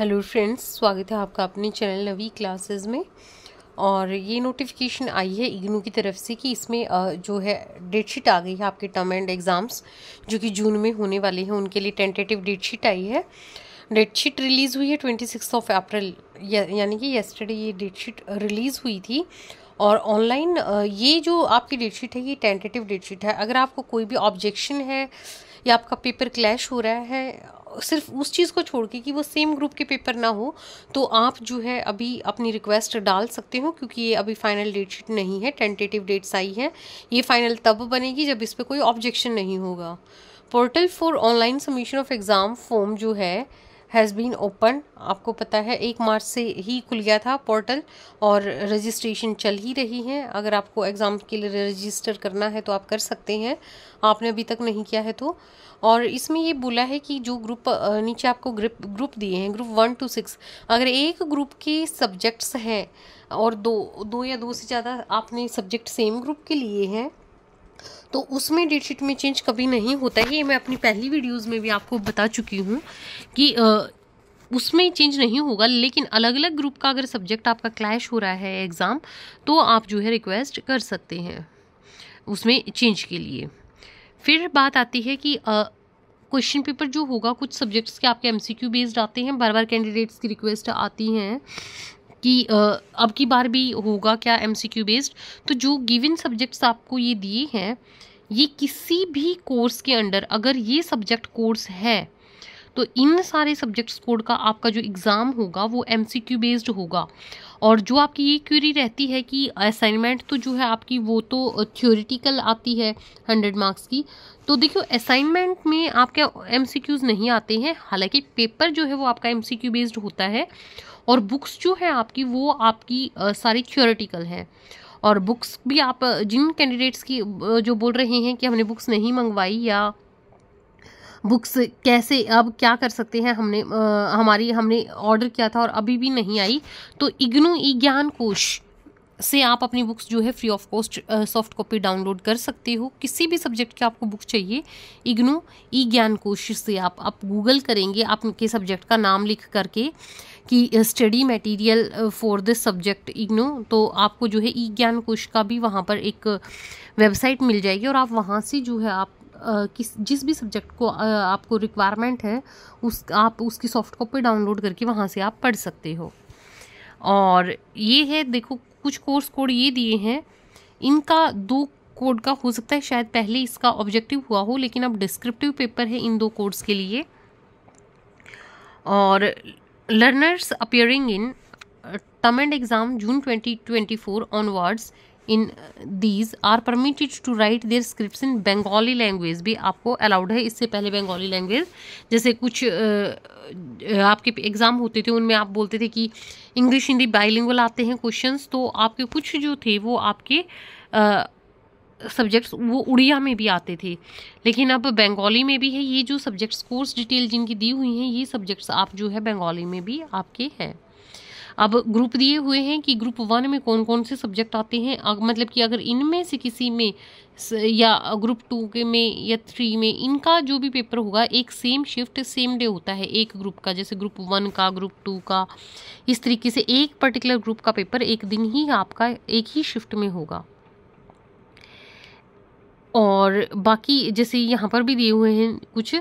hello friends स्वागत है आपका अपने चैनल नवी क्लासेस में और ये नोटिफिकेशन आई है इग्नू की तरफ से कि इसमें जो है डेटशीट आ गई है आपके टर्म एंड एग्ज़ाम्स जो कि जून में होने वाले हैं उनके लिए टेंटेटिव डेटशीट आई है डेटशीट रिलीज़ हुई है ट्वेंटी सिक्स ऑफ अप्रैल यानी कि येस्टरडे ये डेटशीट रिलीज़ हुई थी और ऑनलाइन ये जो आपकी डेटशीट है ये टेंटेटिव डेटशीट है अगर आपको कोई भी ऑब्जेक्शन है या आपका पेपर क्लैश हो रहा है सिर्फ उस चीज़ को छोड़ के कि वो सेम ग्रुप के पेपर ना हो तो आप जो है अभी अपनी रिक्वेस्ट डाल सकते हो क्योंकि ये अभी फाइनल डेट शीट नहीं है टेंटेटिव डेट्स आई है ये फाइनल तब बनेगी जब इस पर कोई ऑब्जेक्शन नहीं होगा portal for online submission of exam form जो है हैज़ बीन ओपन आपको पता है एक मार्च से ही खुल गया था पोर्टल और रजिस्ट्रेशन चल ही रही है अगर आपको एग्ज़ाम के लिए रजिस्टर करना है तो आप कर सकते हैं आपने अभी तक नहीं किया है तो और इसमें ये बोला है कि जो ग्रुप नीचे आपको ग्रुप ग्रुप दिए हैं ग्रुप वन टू सिक्स अगर एक ग्रुप के सब्जेक्ट्स हैं और दो दो या दो से ज़्यादा आपने सब्जेक्ट सेम ग्रुप के लिए हैं तो उसमें डेट शीट में चेंज कभी नहीं होता है ये मैं अपनी पहली वीडियोस में भी आपको बता चुकी हूँ कि आ, उसमें चेंज नहीं होगा लेकिन अलग अलग ग्रुप का अगर सब्जेक्ट आपका क्लैश हो रहा है एग्ज़ाम तो आप जो है रिक्वेस्ट कर सकते हैं उसमें चेंज के लिए फिर बात आती है कि क्वेश्चन पेपर जो होगा कुछ सब्जेक्ट्स के आपके एमसीक्यू बेस्ड आते हैं बार बार कैंडिडेट्स की रिक्वेस्ट आती हैं कि अब की बार भी होगा क्या क्यू बेस्ड तो जो गिविन सब्जेक्ट्स आपको ये दिए हैं ये किसी भी कोर्स के अंडर अगर ये सब्जेक्ट कोर्स है तो इन सारे सब्जेक्ट्स कोड का आपका जो एग्ज़ाम होगा वो एम बेस्ड होगा और जो आपकी ये क्यूरी रहती है कि असाइनमेंट तो जो है आपकी वो तो थ्योरिटिकल आती है हंड्रेड मार्क्स की तो देखियो असाइनमेंट में आपके एम नहीं आते हैं हालांकि पेपर जो है वो आपका एम बेस्ड होता है और बुक्स जो है आपकी वो आपकी सारी थ्योरिटिकल हैं और बुक्स भी आप जिन कैंडिडेट्स की जो बोल रहे हैं कि हमने बुक्स नहीं मंगवाई या बुक्स कैसे अब क्या कर सकते हैं हमने आ, हमारी हमने ऑर्डर किया था और अभी भी नहीं आई तो इग्नू ई ज्ञान कोश से आप अपनी बुक्स जो है free of cost soft copy download कर सकते हो किसी भी सब्जेक्ट की आपको बुक चाहिए इग्नू ई ज्ञान कोश से आप आप गूगल करेंगे आपके सब्जेक्ट का नाम लिख करके कि study material for this subject IGNOU तो आपको जो है ई ज्ञान कोश का भी वहाँ पर एक वेबसाइट मिल जाएगी और आप वहाँ से जो है आप किस जिस भी सब्जेक्ट को आपको रिक्वायरमेंट है उस आप उसकी सॉफ्ट कॉपी डाउनलोड करके वहाँ से आप पढ़ सकते हो और ये है देखो कुछ कोर्स कोड ये दिए हैं इनका दो कोड का हो सकता है शायद पहले इसका ऑब्जेक्टिव हुआ हो लेकिन अब डिस्क्रिप्टिव पेपर है इन दो कोर्स के लिए और learners appearing in term end exam June 2024 twenty four onwards in these are permitted to write their script in Bengali language भी आपको अलाउड है इससे पहले बंगाली लैंग्वेज जैसे कुछ आपके एग्ज़ाम होते थे उनमें आप बोलते थे कि इंग्लिश हिंदी बाइलिंगुअल आते हैं क्वेश्चंस तो आपके कुछ जो थे वो आपके आ, सब्जेक्ट्स वो उड़िया में भी आते थे लेकिन अब बंगाली में भी है ये जो सब्जेक्ट्स कोर्स डिटेल जिनकी दी हुई हैं ये सब्जेक्ट्स आप जो है बंगाली में भी आपके हैं अब ग्रुप दिए हुए हैं कि ग्रुप वन में कौन कौन से सब्जेक्ट आते हैं मतलब कि अगर इनमें से किसी में या ग्रुप टू के में या थ्री में इनका जो भी पेपर होगा एक सेम शिफ्ट सेम डे होता है एक ग्रुप का जैसे ग्रुप वन का ग्रुप टू का इस तरीके से एक पर्टिकुलर ग्रुप का पेपर एक दिन ही आपका एक ही शिफ्ट में होगा और बाकी जैसे यहाँ पर भी दिए हुए हैं कुछ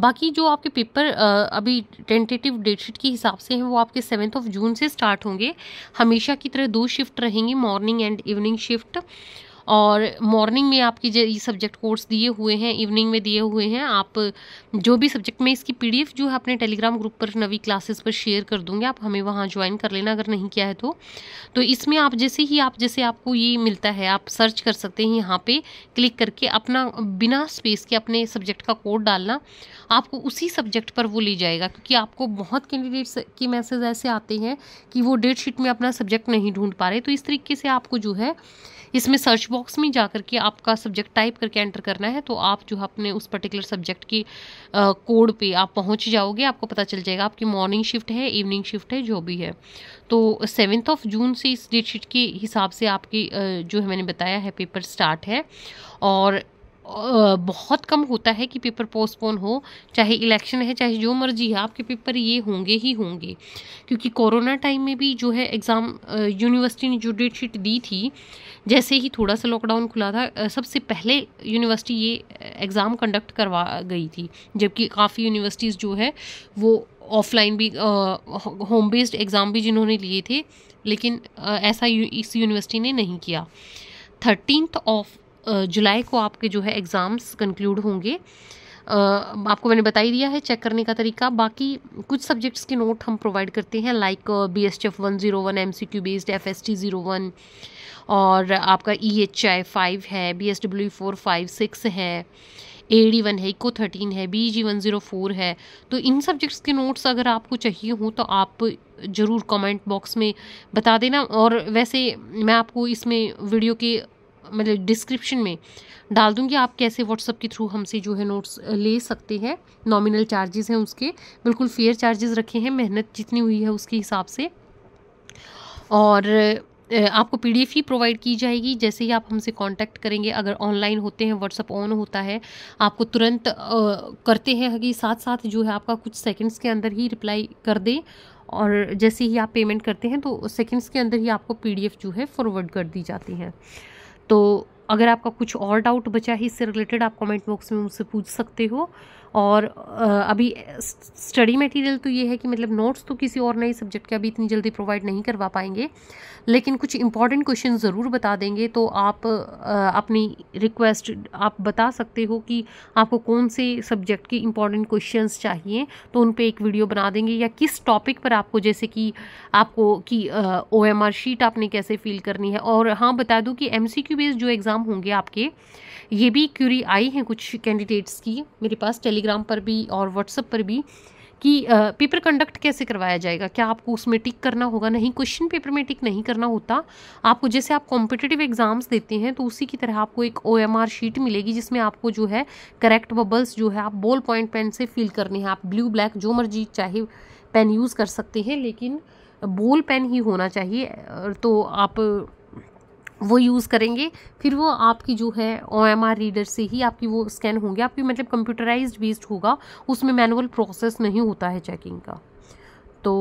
बाकी जो आपके पेपर अभी टेंटेटिव डेट शीट के हिसाब से हैं वो आपके सेवन्थ ऑफ जून से स्टार्ट होंगे हमेशा की तरह दो शिफ्ट रहेंगी मॉर्निंग एंड इवनिंग शिफ्ट और मॉर्निंग में आपकी जो ये सब्जेक्ट कोर्स दिए हुए हैं इवनिंग में दिए हुए हैं आप जो भी सब्जेक्ट में इसकी पी जो है अपने टेलीग्राम ग्रुप पर नवी क्लासेस पर शेयर कर दूँगी आप हमें वहाँ ज्वाइन कर लेना अगर नहीं किया है तो तो इसमें आप जैसे ही आप जैसे आपको ये मिलता है आप सर्च कर सकते हैं यहाँ पर क्लिक करके अपना बिना स्पेस के अपने सब्जेक्ट का कोड डालना आपको उसी सब्जेक्ट पर वो ले जाएगा क्योंकि आपको बहुत कैंडिडेट्स के मैसेज ऐसे आते हैं कि वो डेट शीट में अपना सब्जेक्ट नहीं ढूंढ पा रहे तो इस तरीके से आपको जो है इसमें सर्च बॉक्स में जा करके आपका सब्जेक्ट टाइप करके एंटर करना है तो आप जो अपने उस पर्टिकुलर सब्जेक्ट की कोड पे आप पहुंच जाओगे आपको पता चल जाएगा आपकी मॉर्निंग शिफ्ट है इवनिंग शिफ्ट है जो भी है तो सेवन्थ ऑफ जून से इस डेट शीट के हिसाब से आपकी जो है मैंने बताया है पेपर स्टार्ट है और बहुत कम होता है कि पेपर पोस्टपोन हो चाहे इलेक्शन है चाहे जो मर्जी है आपके पेपर ये होंगे ही होंगे क्योंकि कोरोना टाइम में भी जो है एग्ज़ाम यूनिवर्सिटी ने जो डेट शीट दी थी जैसे ही थोड़ा सा लॉकडाउन खुला था सबसे पहले यूनिवर्सिटी ये एग्ज़ाम कंडक्ट करवा गई थी जबकि काफ़ी यूनिवर्सिटीज़ जो है वो ऑफलाइन भी होम बेस्ड एग्ज़ाम भी जिन्होंने लिए थे लेकिन ऐसा इस यूनिवर्सिटी ने नहीं किया थर्टीनथ ऑफ जुलाई को आपके जो है एग्ज़ाम्स कंक्लूड होंगे आपको मैंने बता ही दिया है चेक करने का तरीका बाकी कुछ सब्जेक्ट्स के नोट हम प्रोवाइड करते हैं like B S F one zero one M C Q based F S T zero one और आपका ई एच आई फाइव है B S W four five six है ए डी वन है ECO thirteen है B G one zero four है तो इन subjects के notes अगर आपको चाहिए हों तो आप ज़रूर कमेंट बॉक्स में बता देना और वैसे मैं आपको इसमें वीडियो के मतलब डिस्क्रिप्शन में डाल दूँगी आप कैसे व्हाट्सअप के थ्रू हमसे जो है नोट्स ले सकते हैं नॉमिनल चार्जेस हैं उसके बिल्कुल फेयर चार्जेस रखे हैं मेहनत जितनी हुई है उसके हिसाब से और आपको पी ही प्रोवाइड की जाएगी जैसे ही आप हमसे कांटेक्ट करेंगे अगर ऑनलाइन होते हैं व्हाट्सअप ऑन होता है आपको तुरंत आ, करते हैं कि साथ साथ जो है आपका कुछ सेकंड्स के अंदर ही रिप्लाई कर दें और जैसे ही आप पेमेंट करते हैं तो सेकंड्स के अंदर ही आपको पीडीएफ जो है फॉरवर्ड कर दी जाती है तो अगर आपका कुछ और डाउट बचा है इससे रिलेटेड आप कमेंट बॉक्स में मुझसे पूछ सकते हो और अभी स्टडी मटेरियल तो ये है कि मतलब नोट्स तो किसी और नए सब्जेक्ट के अभी इतनी जल्दी प्रोवाइड नहीं करवा पाएंगे लेकिन कुछ इंपॉर्टेंट क्वेश्चन ज़रूर बता देंगे तो आप अपनी रिक्वेस्ट आप बता सकते हो कि आपको कौन से सब्जेक्ट के इंपॉर्टेंट क्वेश्चन चाहिए तो उन पर एक वीडियो बना देंगे या किस टॉपिक पर आपको जैसे कि आपको कि ओ एम आर शीट आपने कैसे फिल करनी है और हाँ बता दूँ कि एम सी क्यू बेस्ड जो एग्ज़ाम होंगे आपके ये भी क्यूरी आई हैं कुछ कैंडिडेट्स की मेरे पास टेली टेलीग्राम पर भी और व्हाट्सएप पर भी कि पेपर कंडक्ट कैसे करवाया जाएगा क्या आपको उसमें टिक करना होगा नहीं क्वेश्चन पेपर में टिक नहीं करना होता आपको जैसे आप कॉम्पिटिटिव एग्जाम्स देते हैं तो उसी की तरह आपको एक ओ एम आर शीट मिलेगी जिसमें आपको जो है करेक्ट बबल्स जो है आप बॉल पॉइंट पेन से फिल करने हैं आप ब्लू ब्लैक जो मर्जी चाहे पेन यूज़ कर सकते हैं लेकिन बोल पेन ही होना चाहिए तो आप वो यूज़ करेंगे फिर वो आपकी जो है ओ एम आर रीडर से ही आपकी वो स्कैन होंगे आपकी मतलब कंप्यूटराइज बेस्ड होगा उसमें मैनुअल प्रोसेस नहीं होता है चेकिंग का तो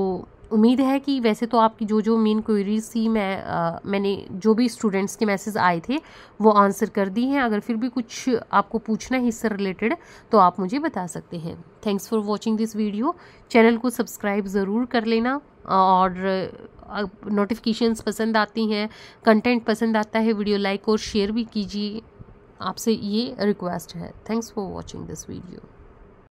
उम्मीद है कि वैसे तो आपकी जो जो मेन क्वेरीज थी मैं आ, मैंने जो भी स्टूडेंट्स के मैसेज आए थे वो आंसर कर दी हैं अगर फिर भी कुछ आपको पूछना है इससे रिलेटेड तो आप मुझे बता सकते हैं thanks for watching this video channel को सब्सक्राइब ज़रूर कर लेना और नोटिफिकेशंस पसंद आती हैं कंटेंट पसंद आता है वीडियो लाइक और शेयर भी कीजिए आपसे ये रिक्वेस्ट है thanks for watching this video